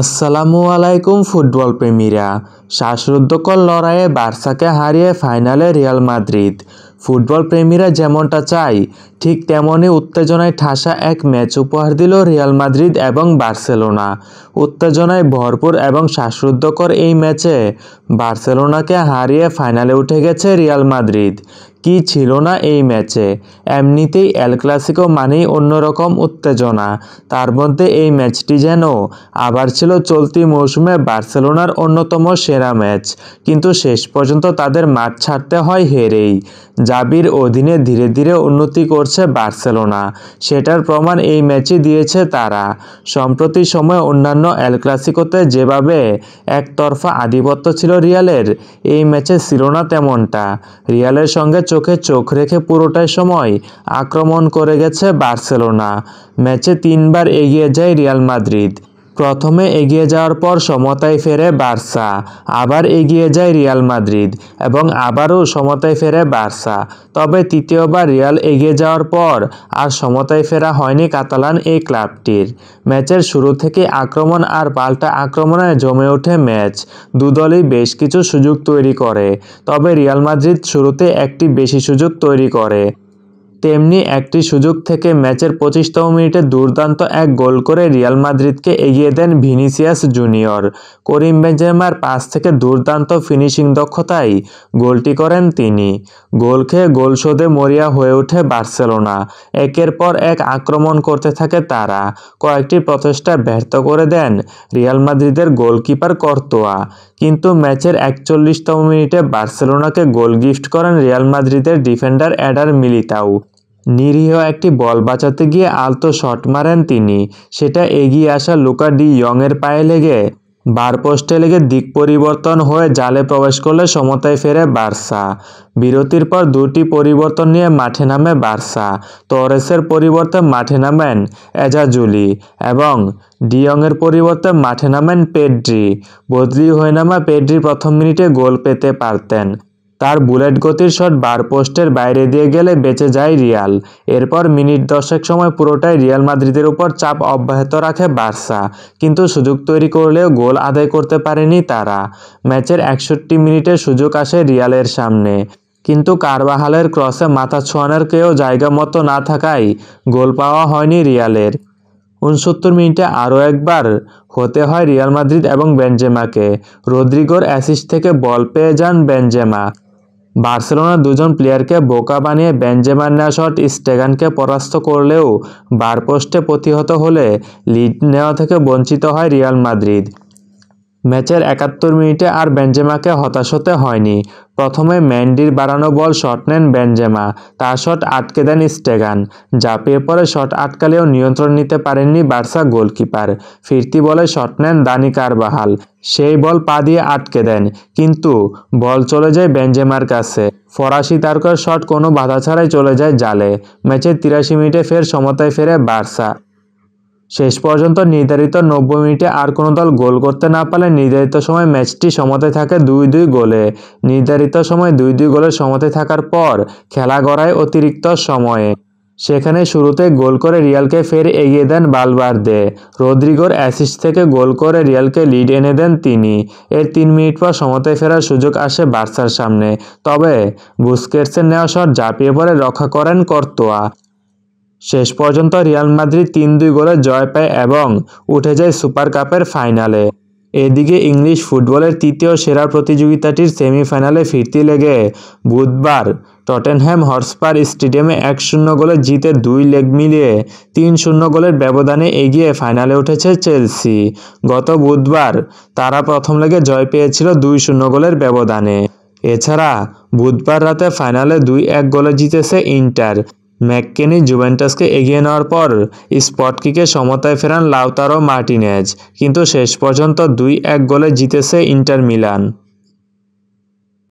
আসসালামু আলাইকুম ফুটবল প্রেমীরা শ্বাসরুদ্ধকর লড়াইয়ে বার্সাকে হারিয়ে ফাইনালে রিয়াল মাদ্রিদ ফুটবল প্রেমীরা যেমনটা চাই ঠিক তেমনই উত্তেজনায় ঠাসা এক ম্যাচ উপহার দিল রিয়াল মাদ্রিদ এবং বার্সেলোনা উত্তেজনায় ভরপুর এবং শ্বাসরুদ্ধকর এই ম্যাচে বার্সেলোনাকে হারিয়ে ফাইনালে উঠে গেছে রিয়াল মাদ্রিদ কি ছিল না এই ম্যাচে এমনিতেই এল ক্লাসিকো মানেই অন্যরকম উত্তেজনা তার মধ্যে এই ম্যাচটি যেন আবার ছিল চলতি মৌসুমে বার্সেলোনার অন্যতম সেরা ম্যাচ কিন্তু শেষ পর্যন্ত তাদের মাঠ ছাড়তে হয় হেরেই জাবির অধীনে ধীরে ধীরে উন্নতি করছে বার্সেলোনা সেটার প্রমাণ এই ম্যাচে দিয়েছে তারা সম্প্রতি সময়ে অন্যান্য এল ক্লাসিকোতে যেভাবে একতরফা আধিপত্য ছিল রিয়ালের এই ম্যাচে ছিল না তেমনটা রিয়ালের সঙ্গে চোখে চোখ রেখে পুরোটাই সময় আক্রমণ করে গেছে বার্সেলোনা ম্যাচে তিনবার এগিয়ে যায় রিয়াল মাদ্রিদ প্রথমে এগিয়ে যাওয়ার পর সমতায় ফেরে বার্সা আবার এগিয়ে যায় রিয়াল মাদ্রিদ এবং আবারও সমতায় ফেরে বার্সা তবে তৃতীয়বার রিয়াল এগিয়ে যাওয়ার পর আর সমতায় ফেরা হয়নি কাতালান এই ক্লাবটির ম্যাচের শুরু থেকে আক্রমণ আর পাল্টা আক্রমণে জমে ওঠে ম্যাচ দুদলই বেশ কিছু সুযোগ তৈরি করে তবে রিয়াল মাদ্রিদ শুরুতে একটি বেশি সুযোগ তৈরি করে তেমনি একটি সুযোগ থেকে ম্যাচের পঁচিশতম মিনিটে দুর্দান্ত এক গোল করে রিয়াল মাদ্রিদকে এগিয়ে দেন ভিনিসিয়াস জুনিয়র করিম বেঞ্জেমার পাস থেকে দুর্দান্ত ফিনিশিং দক্ষতায় গোলটি করেন তিনি গোল খেয়ে গোল শোধে মরিয়া হয়ে ওঠে বার্সেলোনা একের পর এক আক্রমণ করতে থাকে তারা কয়েকটি প্রচেষ্টা ব্যর্থ করে দেন রিয়াল মাদ্রিদের গোলকিপার কর্তোয়া কিন্তু ম্যাচের একচল্লিশতম মিনিটে বার্সেলোনাকে গোল গিফট করেন রিয়াল মাদ্রিদের ডিফেন্ডার অ্যাডার মিলিতাও নিরীহ একটি বল বাঁচাতে গিয়ে আলতো শট মারেন তিনি সেটা এগিয়ে আসা লুকা ডি ইয়ংয়ের পায়ে লেগে বার পোস্টে লেগে দিক পরিবর্তন হয়ে জালে প্রবেশ করলে সমতায় ফেরে বার্সা বিরতির পর দুটি পরিবর্তন নিয়ে মাঠে নামে বার্সা তরেসের পরিবর্তে মাঠে নামেন এজাজুলি এবং ডিয়ংয়ের পরিবর্তে মাঠে নামেন পেড্রি বদলি হয়ে নামা পেড্রি প্রথম মিনিটে গোল পেতে পারতেন তার বুলেট গতির শট বার পোস্টের বাইরে দিয়ে গেলে বেঁচে যায় রিয়াল এরপর মিনিট দশেক সময় পুরোটাই রিয়াল মাদ্রিদের উপর চাপ অব্যাহত রাখে বার্সা কিন্তু সুযোগ তৈরি করলেও গোল আদায় করতে পারেনি তারা ম্যাচের একষট্টি মিনিটে সুযোগ আসে রিয়ালের সামনে কিন্তু কারবাহালের ক্রসে মাথা ছোঁয়ানোর কেউ জায়গা মতো না থাকায় গোল পাওয়া হয়নি রিয়ালের উনসত্তর মিনিটে আরও একবার হতে হয় রিয়াল মাদ্রিদ এবং বেনজেমাকে রদ্রিগোর অ্যাসিস্ট থেকে বল পেয়ে যান বেনজেমা বার্সেলোনার দুজন প্লেয়ারকে বোকা বানিয়ে বেঞ্জেমার নেওয়া শট স্টেগানকে পরাস্ত করলেও বারপোস্টে প্রতিহত হলে লিড নেওয়া থেকে বঞ্চিত হয় রিয়াল মাদ্রিদ ম্যাচের একাত্তর মিনিটে আর বেনজেমাকে হতাশ হতে হয়নি প্রথমে ম্যান্ডির বাড়ানো বল শট নেন বেনজেমা তা শট আটকে দেন স্টেগান যা পেয়ে পরে শট আটকালেও নিয়ন্ত্রণ নিতে পারেননি বার্সা গোলকিপার ফিরতি বলে শট নেন দানি কারবাহাল সেই বল পা দিয়ে আটকে দেন কিন্তু বল চলে যায় বেনজেমার কাছে ফরাসি তারকার শট কোনো বাধা ছাড়াই চলে যায় জালে ম্যাচের তিরাশি মিনিটে ফের সমতায় ফেরে বার্সা শেষ পর্যন্ত নির্ধারিত নব্বই মিনিটে আর কোনো দল গোল করতে না পারলে নির্ধারিত সময় ম্যাচটি সমতে থাকে দুই দুই গোলে নির্ধারিত সময় দুই দুই গোলে সমতে থাকার পর খেলা গড়ায় অতিরিক্ত সময়ে সেখানে শুরুতে গোল করে রিয়ালকে ফের এগিয়ে দেন বালবার্দে রদ্রিগোর অ্যাসিস্ট থেকে গোল করে রিয়ালকে লিড এনে দেন তিনি এর তিন মিনিট পর সমতে ফেরার সুযোগ আসে বার্সার সামনে তবে বুস্কেটসের নেওয়া শট ঝাঁপিয়ে পড়ে রক্ষা করেন কর্তোয়া শেষ পর্যন্ত রিয়াল মাদ্রিদ তিন দুই গোলে জয় পায় এবং উঠে যায় সুপার কাপের ফাইনালে এদিকে ইংলিশ ফুটবলের তৃতীয় সেরা প্রতিযোগিতাটির সেমিফাইনালে ফিরতি লেগে বুধবার টটেনহ্যাম হর্সপার স্টেডিয়ামে এক শূন্য গোলে জিতে দুই লেগ মিলিয়ে তিন শূন্য গোলের ব্যবধানে এগিয়ে ফাইনালে উঠেছে চেলসি গত বুধবার তারা প্রথম লেগে জয় পেয়েছিল দুই শূন্য গোলের ব্যবধানে এছাড়া বুধবার রাতে ফাইনালে দুই এক গোলে জিতেছে ইন্টার ম্যাককেনি জুভেন্টাসকে এগিয়ে নেওয়ার পর স্পট কিকে সমতায় ফেরান লাউতারো মার্টিনেজ কিন্তু শেষ পর্যন্ত দুই এক গোলে জিতেছে ইন্টার মিলান